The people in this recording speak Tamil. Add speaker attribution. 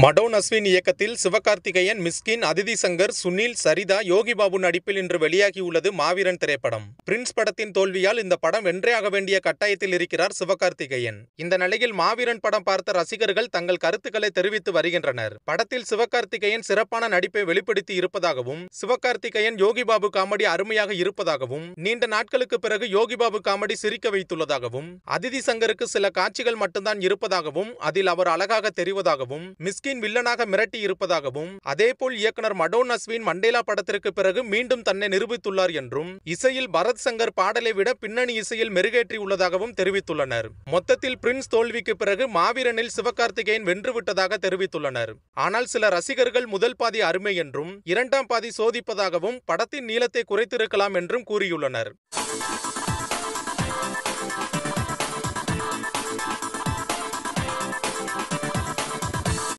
Speaker 1: மடோன் அஸ்வின் இயக்கத்தில் சிவகார்த்திகேயன் மிஸ்கின் அதிதி சங்கர் சுனில் சரிதா யோகி பாபு நடிப்பில் இன்று வெளியாகியுள்ளது மாவீரன் திரைப்படம் பிரின்ஸ் படத்தின் தோல்வியால் இந்த படம் ஆக வேண்டிய கட்டாயத்தில் இருக்கிறார் சிவகார்த்திகேயன் இந்த நிலையில் மாவீரன் படம் பார்த்த ரசிகர்கள் தங்கள் கருத்துக்களை தெரிவித்து வருகின்றனர் படத்தில் சிவகார்த்திகேயன் சிறப்பான நடிப்பை வெளிப்படுத்தி இருப்பதாகவும் சிவகார்த்திகேயன் யோகி பாபு காமெடி அருமையாக இருப்பதாகவும் நீண்ட நாட்களுக்கு பிறகு யோகி பாபு காமெடி சிரிக்க வைத்துள்ளதாகவும் அதிதி சங்கருக்கு சில காட்சிகள் மட்டும்தான் இருப்பதாகவும் அதில் அவர் அழகாக தெரிவதாகவும் மிஸ் மிஸ்கின் வில்லனாக மிரட்டி இருப்பதாகவும் அதேபோல் இயக்குனர் மடோன் அஸ்வின் மண்டேலா படத்திற்கு பிறகு மீண்டும் தன்னை நிரூபித்துள்ளார் என்றும் இசையில் பரத் சங்கர் பாடலை விட பின்னணி இசையில் மெருகேற்றி உள்ளதாகவும் தெரிவித்துள்ளனர் மொத்தத்தில் பிரின்ஸ் தோல்விக்கு பிறகு மாவீரனில் சிவகார்த்திகேயன் வென்றுவிட்டதாக தெரிவித்துள்ளனர் ஆனால் சில ரசிகர்கள் முதல் பாதி அருமை என்றும் இரண்டாம் பாதி சோதிப்பதாகவும் படத்தின் நீளத்தை குறைத்திருக்கலாம் என்றும் கூறியுள்ளனர்